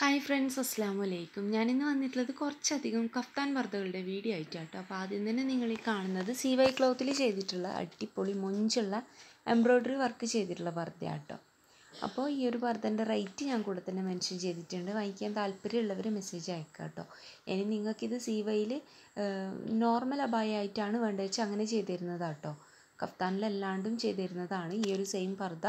hi friends അസ്ലാം വലൈക്കും ഞാനിന്ന് വന്നിട്ടുള്ളത് കുറച്ചധികം കഫ്താൻ വർദ്ധകളുടെ വീഡിയോ കേട്ടോ അപ്പോൾ ആദ്യം തന്നെ നിങ്ങൾ ഈ കാണുന്നത് സി വൈ ക്ലോത്തിൽ ചെയ്തിട്ടുള്ള അടിപൊളി മൊഞ്ചുള്ള എംബ്രോയ്ഡറി വർക്ക് ചെയ്തിട്ടുള്ള കേട്ടോ അപ്പോൾ ഈ ഒരു വർദ്ധൻ്റെ റേറ്റ് ഞാൻ കൂടെ തന്നെ മെൻഷൻ ചെയ്തിട്ടുണ്ട് വാങ്ങിക്കാൻ താല്പര്യമുള്ളവർ മെസ്സേജ് അയക്കുക കേട്ടോ ഇനി നിങ്ങൾക്കിത് സി വൈയിൽ നോർമൽ ആയിട്ടാണ് വേണ്ടത് വെച്ചാൽ അങ്ങനെ കേട്ടോ കഫ്താനിലല്ലാണ്ടും ചെയ്തിരുന്നതാണ് ഈ ഒരു സെയിം പർദ്ദ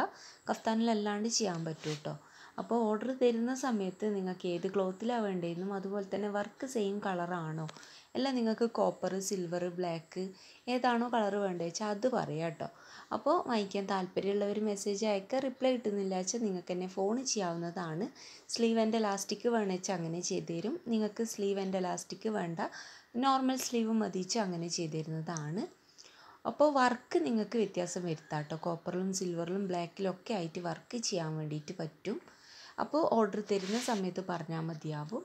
കഫ്താനിലല്ലാണ്ട് ചെയ്യാൻ പറ്റൂട്ടോ കേട്ടോ അപ്പോൾ ഓർഡർ തരുന്ന സമയത്ത് നിങ്ങൾക്ക് ഏത് ക്ലോത്തിലാണ് വേണ്ടതെന്നും അതുപോലെ തന്നെ വർക്ക് സെയിം കളറാണോ അല്ല നിങ്ങൾക്ക് കോപ്പർ സിൽവർ ബ്ലാക്ക് ഏതാണോ കളർ വേണ്ടതെന്ന് വെച്ചാൽ അത് പറയാം കേട്ടോ അപ്പോൾ വാങ്ങിക്കാൻ താല്പര്യമുള്ളവർ മെസ്സേജ് അയക്കുക റിപ്ലൈ കിട്ടുന്നില്ല വെച്ചാൽ നിങ്ങൾക്ക് എന്നെ ഫോൺ ചെയ്യാവുന്നതാണ് സ്ലീവ് ആൻഡ് എലാസ്റ്റിക് വേണമെന്ന് വെച്ചാൽ അങ്ങനെ ചെയ്തു തരും നിങ്ങൾക്ക് സ്ലീവ് ആൻഡ് എലാസ്റ്റിക് വേണ്ട നോർമൽ സ്ലീവ് മതിച്ച് അങ്ങനെ ചെയ്തിരുന്നതാണ് തരുന്നതാണ് അപ്പോൾ വർക്ക് നിങ്ങൾക്ക് വ്യത്യാസം വരുത്താം കേട്ടോ കോപ്പറിലും സിൽവറിലും ബ്ലാക്കിലും ഒക്കെ ആയിട്ട് വർക്ക് ചെയ്യാൻ വേണ്ടിയിട്ട് പറ്റും അപ്പോൾ ഓർഡർ തരുന്ന സമയത്ത് പറഞ്ഞാൽ മതിയാവും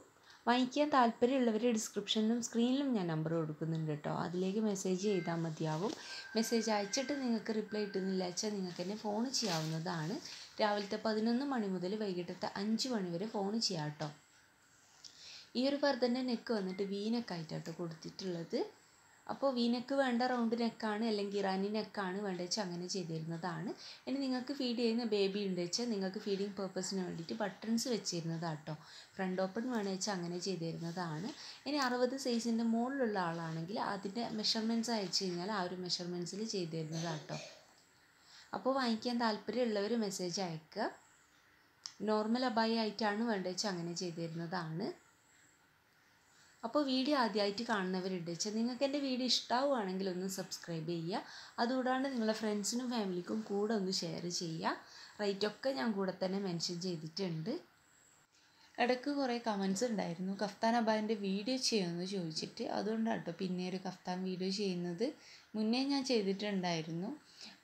വാങ്ങിക്കാൻ താല്പര്യമുള്ളവർ ഡിസ്ക്രിപ്ഷനിലും സ്ക്രീനിലും ഞാൻ നമ്പർ കൊടുക്കുന്നുണ്ട് കേട്ടോ അതിലേക്ക് മെസ്സേജ് ചെയ്താൽ മതിയാവും മെസ്സേജ് അയച്ചിട്ട് നിങ്ങൾക്ക് റിപ്ലൈ കിട്ടുന്നില്ല വെച്ചാൽ നിങ്ങൾക്ക് എന്നെ ഫോൺ ചെയ്യാവുന്നതാണ് രാവിലത്തെ പതിനൊന്ന് മണി മുതൽ വൈകിട്ടത്തെ അഞ്ച് മണി വരെ ഫോൺ ചെയ്യാം കേട്ടോ ഈ ഒരു തന്നെ നെക്ക് വന്നിട്ട് വീനക്കായിട്ടാട്ടോ കൊടുത്തിട്ടുള്ളത് അപ്പോൾ വി നെക്ക് വേണ്ട റൗണ്ട് നെക്കാണ് അല്ലെങ്കിൽ ഇറാനി നെക്കാണ് വേണ്ടത് വെച്ചാൽ അങ്ങനെ ചെയ്തിരുന്നതാണ് ഇനി നിങ്ങൾക്ക് ഫീഡ് ചെയ്യുന്ന ബേബി ഉണ്ട് വെച്ചാൽ നിങ്ങൾക്ക് ഫീഡിങ് പർപ്പസിന് വേണ്ടിയിട്ട് ബട്ടൺസ് വെച്ചിരുന്നതാണ് കേട്ടോ ഫ്രണ്ട് ഓപ്പൺ വേണമെന്ന് വെച്ചാൽ അങ്ങനെ ചെയ്തിരുന്നതാണ് ഇനി അറുപത് സൈസിൻ്റെ മുകളിലുള്ള ആളാണെങ്കിൽ അതിൻ്റെ മെഷർമെൻറ്റ്സ് അയച്ചു കഴിഞ്ഞാൽ ആ ഒരു മെഷർമെൻറ്റ്സിൽ ചെയ്തിരുന്നതാണ് കേട്ടോ അപ്പോൾ വാങ്ങിക്കാൻ താല്പര്യമുള്ളവർ മെസ്സേജ് അയക്കുക നോർമൽ അബായി ആയിട്ടാണ് വേണ്ടത് വെച്ചാൽ അങ്ങനെ ചെയ്തിരുന്നതാണ് അപ്പോൾ വീഡിയോ ആദ്യമായിട്ട് കാണുന്നവരുണ്ട് വെച്ചാൽ നിങ്ങൾക്ക് എൻ്റെ വീഡിയോ ഇഷ്ടാവുകയാണെങ്കിൽ ഒന്ന് സബ്സ്ക്രൈബ് ചെയ്യുക അതുകൂടാണ്ട് നിങ്ങളുടെ ഫ്രണ്ട്സിനും ഫാമിലിക്കും കൂടെ ഒന്ന് ഷെയർ ചെയ്യുക റേറ്റൊക്കെ ഞാൻ കൂടെ തന്നെ മെൻഷൻ ചെയ്തിട്ടുണ്ട് ഇടയ്ക്ക് കുറേ കമൻസ് ഉണ്ടായിരുന്നു കഫ്താൻ അബാൻ്റെ വീഡിയോ ചെയ്യുമെന്ന് ചോദിച്ചിട്ട് അതുകൊണ്ടാണ് കേട്ടോ പിന്നെ ഒരു കഫ്താൻ വീഡിയോ ചെയ്യുന്നത് മുന്നേ ഞാൻ ചെയ്തിട്ടുണ്ടായിരുന്നു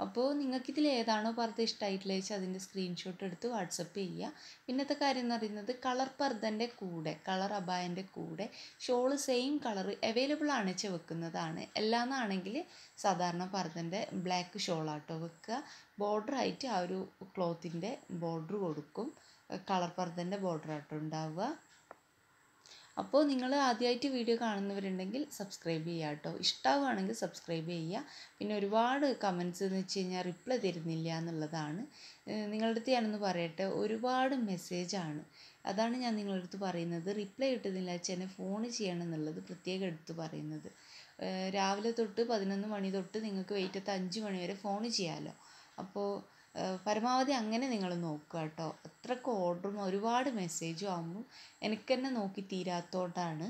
അപ്പോൾ നിങ്ങൾക്ക് ഇതിൽ ഏതാണോ പർദ്ദ ഇഷ്ടമായിട്ടുള്ളത് വെച്ചാൽ അതിൻ്റെ സ്ക്രീൻഷോട്ട് എടുത്ത് വാട്സപ്പ് ചെയ്യുക പിന്നത്തെ കാര്യം എന്ന് പറയുന്നത് കളർ പർദ്ദൻ്റെ കൂടെ കളർ അബായൻ്റെ കൂടെ ഷോള് സെയിം കളർ അവൈലബിൾ ആണ് വെക്കുന്നതാണ് എല്ലാന്നാണെങ്കിൽ സാധാരണ പർദ്ദൻ്റെ ബ്ലാക്ക് ഷോളാട്ടോ വെക്കുക ബോർഡർ ആയിട്ട് ആ ഒരു ക്ലോത്തിൻ്റെ ബോർഡർ കൊടുക്കും കളർ പർദ്ദൻ്റെ ബോർഡർ ആട്ടോ ഉണ്ടാവുക അപ്പോൾ നിങ്ങൾ ആദ്യമായിട്ട് വീഡിയോ കാണുന്നവരുണ്ടെങ്കിൽ സബ്സ്ക്രൈബ് ചെയ്യുക കേട്ടോ ഇഷ്ടമാവുകയാണെങ്കിൽ സബ്സ്ക്രൈബ് ചെയ്യുക പിന്നെ ഒരുപാട് കമൻസ് എന്ന് വെച്ച് കഴിഞ്ഞാൽ റിപ്ലൈ തരുന്നില്ല എന്നുള്ളതാണ് നിങ്ങളുടെ അടുത്ത് ഞാനൊന്ന് പറയട്ടെ ഒരുപാട് മെസ്സേജാണ് അതാണ് ഞാൻ നിങ്ങളുടെ അടുത്ത് പറയുന്നത് റിപ്ലൈ കിട്ടുന്നില്ല ചെന്നെ ഫോൺ ചെയ്യണം എന്നുള്ളത് പ്രത്യേകം എടുത്ത് പറയുന്നത് രാവിലെ തൊട്ട് പതിനൊന്ന് മണി തൊട്ട് നിങ്ങൾക്ക് വൈകിട്ടത്ത് അഞ്ച് മണി വരെ ഫോൺ ചെയ്യാമല്ലോ അപ്പോൾ പരമാവധി അങ്ങനെ നിങ്ങൾ നോക്കുക കേട്ടോ അത്രയ്ക്ക് ഓർഡറും ഒരുപാട് മെസ്സേജും ആകുമ്പോൾ എനിക്ക് തന്നെ നോക്കി തീരാത്തോണ്ടാണ്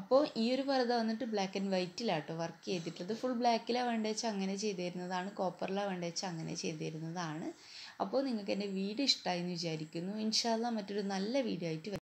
അപ്പോൾ ഈ ഒരു പർദ്ദ വന്നിട്ട് ബ്ലാക്ക് ആൻഡ് വൈറ്റിലാണ് കേട്ടോ വർക്ക് ചെയ്തിട്ടുള്ളത് ഫുൾ ബ്ലാക്കിലാണ് വേണ്ട വെച്ചാൽ അങ്ങനെ ചെയ്തിരുന്നതാണ് കോപ്പറിലാണ് വേണ്ട വെച്ചാൽ അങ്ങനെ ചെയ്തിരുന്നതാണ് അപ്പോൾ നിങ്ങൾക്ക് എൻ്റെ വീഡിയോ ഇഷ്ടമായി എന്ന് വിചാരിക്കുന്നു ഇൻഷാല്ല മറ്റൊരു നല്ല വീഡിയോ ആയിട്ട്